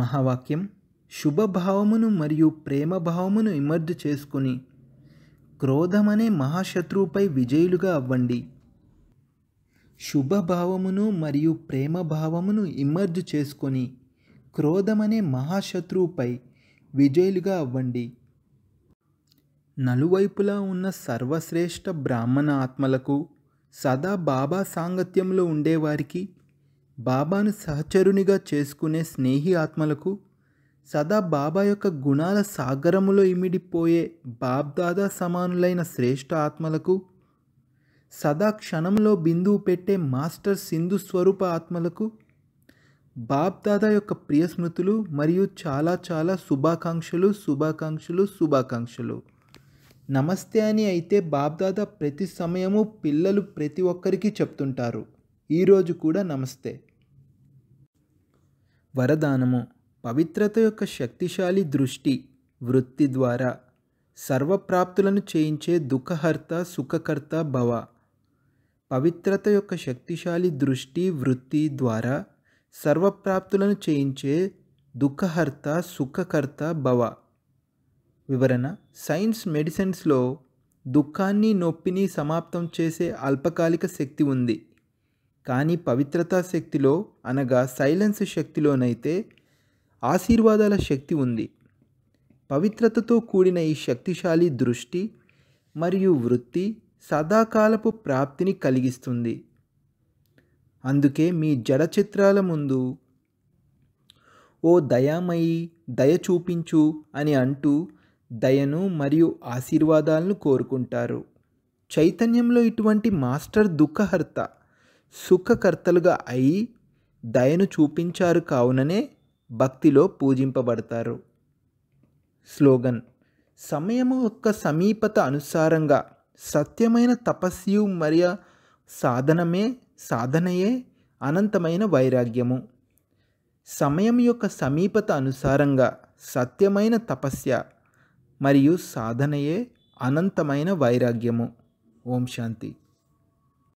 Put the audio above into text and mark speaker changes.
Speaker 1: మహావాక్యం శుభభావమును మరియు ప్రేమభావమును ఇమర్జు చేసుకుని క్రోధమనే మహాశత్రువుపై విజయులుగా అవ్వండి శుభభావమును మరియు ప్రేమభావమును ఇమర్జు చేసుకొని క్రోధమనే మహాశత్రువుపై విజయులుగా అవ్వండి నలువైపులా ఉన్న సర్వశ్రేష్ఠ బ్రాహ్మణ ఆత్మలకు సదా బాబా సాంగత్యంలో ఉండేవారికి బాబాను సహచరునిగా చేసుకునే స్నేహి ఆత్మలకు సదా బాబా యొక్క గుణాల సాగరములో ఇమిడిపోయే బాబ్దాదా సమానులైన శ్రేష్ఠ ఆత్మలకు సదా క్షణంలో బిందువు పెట్టే మాస్టర్ సింధు స్వరూప ఆత్మలకు బాబ్దాదా యొక్క ప్రియ స్మృతులు మరియు చాలా చాలా శుభాకాంక్షలు శుభాకాంక్షలు శుభాకాంక్షలు నమస్తే అని అయితే బాబ్దాదా ప్రతి సమయము పిల్లలు ప్రతి ఒక్కరికి చెప్తుంటారు ఈరోజు కూడా నమస్తే వరదానము పవిత్రత యొక్క శక్తిశాలి దృష్టి వృత్తి ద్వారా సర్వప్రాప్తులను చేయించే దుఃఖహర్త సుఖకర్త భవ పవిత్రత యొక్క శక్తిశాలి దృష్టి వృత్తి ద్వారా సర్వప్రాప్తులను చేయించే దుఃఖహర్త సుఖకర్త భవ వివరణ సైన్స్ మెడిసిన్స్లో దుఃఖాన్ని నొప్పిని సమాప్తం చేసే అల్పకాలిక శక్తి ఉంది కానీ పవిత్రతా శక్తిలో అనగా సైలెన్స్ శక్తిలోనైతే ఆశీర్వాదాల శక్తి ఉంది పవిత్రతతో కూడిన ఈ శక్తిశాలి దృష్టి మరియు వృత్తి సదాకాలపు ప్రాప్తిని కలిగిస్తుంది అందుకే మీ జడ చిత్రాల ముందు ఓ దయామయి దయ చూపించు అని అంటూ దయను మరియు ఆశీర్వాదాలను కోరుకుంటారు చైతన్యంలో ఇటువంటి మాస్టర్ దుఃఖహర్త సుఖకర్తలుగా అయి దయను చూపించారు కావుననే భక్తిలో పూజింపబడతారు స్లోగన్ సమయము యొక్క సమీపత అనుసారంగా సత్యమైన తపస్సు మరియు సాధనమే సాధనయే అనంతమైన వైరాగ్యము సమయం యొక్క సమీపత అనుసారంగా సత్యమైన తపస్య మరియు సాధనయే అనంతమైన వైరాగ్యము ఓం శాంతి